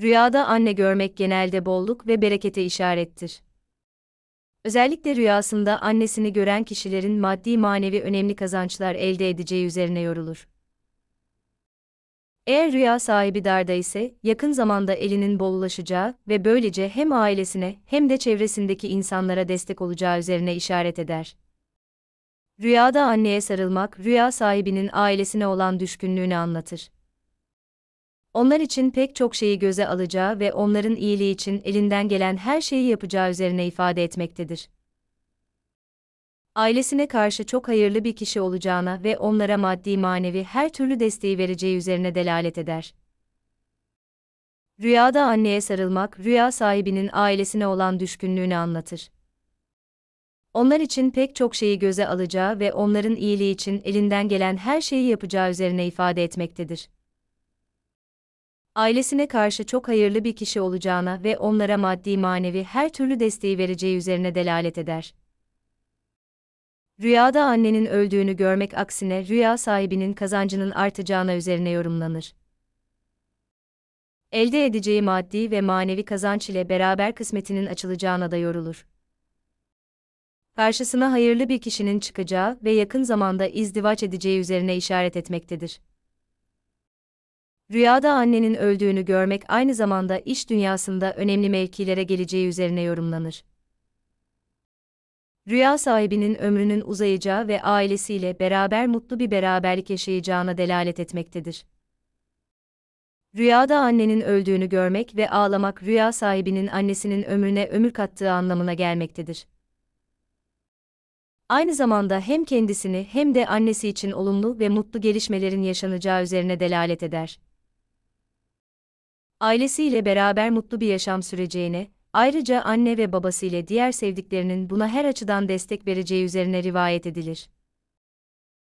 Rüyada anne görmek genelde bolluk ve berekete işarettir. Özellikle rüyasında annesini gören kişilerin maddi manevi önemli kazançlar elde edeceği üzerine yorulur. Eğer rüya sahibi darda ise, yakın zamanda elinin bollaşacağı ve böylece hem ailesine hem de çevresindeki insanlara destek olacağı üzerine işaret eder. Rüyada anneye sarılmak, rüya sahibinin ailesine olan düşkünlüğünü anlatır onlar için pek çok şeyi göze alacağı ve onların iyiliği için elinden gelen her şeyi yapacağı üzerine ifade etmektedir. Ailesine karşı çok hayırlı bir kişi olacağına ve onlara maddi manevi her türlü desteği vereceği üzerine delalet eder. Rüyada anneye sarılmak, rüya sahibinin ailesine olan düşkünlüğünü anlatır. Onlar için pek çok şeyi göze alacağı ve onların iyiliği için elinden gelen her şeyi yapacağı üzerine ifade etmektedir ailesine karşı çok hayırlı bir kişi olacağına ve onlara maddi manevi her türlü desteği vereceği üzerine delalet eder. Rüyada annenin öldüğünü görmek aksine rüya sahibinin kazancının artacağına üzerine yorumlanır. Elde edeceği maddi ve manevi kazanç ile beraber kısmetinin açılacağına da yorulur. Karşısına hayırlı bir kişinin çıkacağı ve yakın zamanda izdivaç edeceği üzerine işaret etmektedir. Rüyada annenin öldüğünü görmek aynı zamanda iş dünyasında önemli mevkilere geleceği üzerine yorumlanır. Rüya sahibinin ömrünün uzayacağı ve ailesiyle beraber mutlu bir beraberlik yaşayacağına delalet etmektedir. Rüyada annenin öldüğünü görmek ve ağlamak rüya sahibinin annesinin ömrüne ömür kattığı anlamına gelmektedir. Aynı zamanda hem kendisini hem de annesi için olumlu ve mutlu gelişmelerin yaşanacağı üzerine delalet eder ailesiyle beraber mutlu bir yaşam süreceğine, ayrıca anne ve babasıyla diğer sevdiklerinin buna her açıdan destek vereceği üzerine rivayet edilir.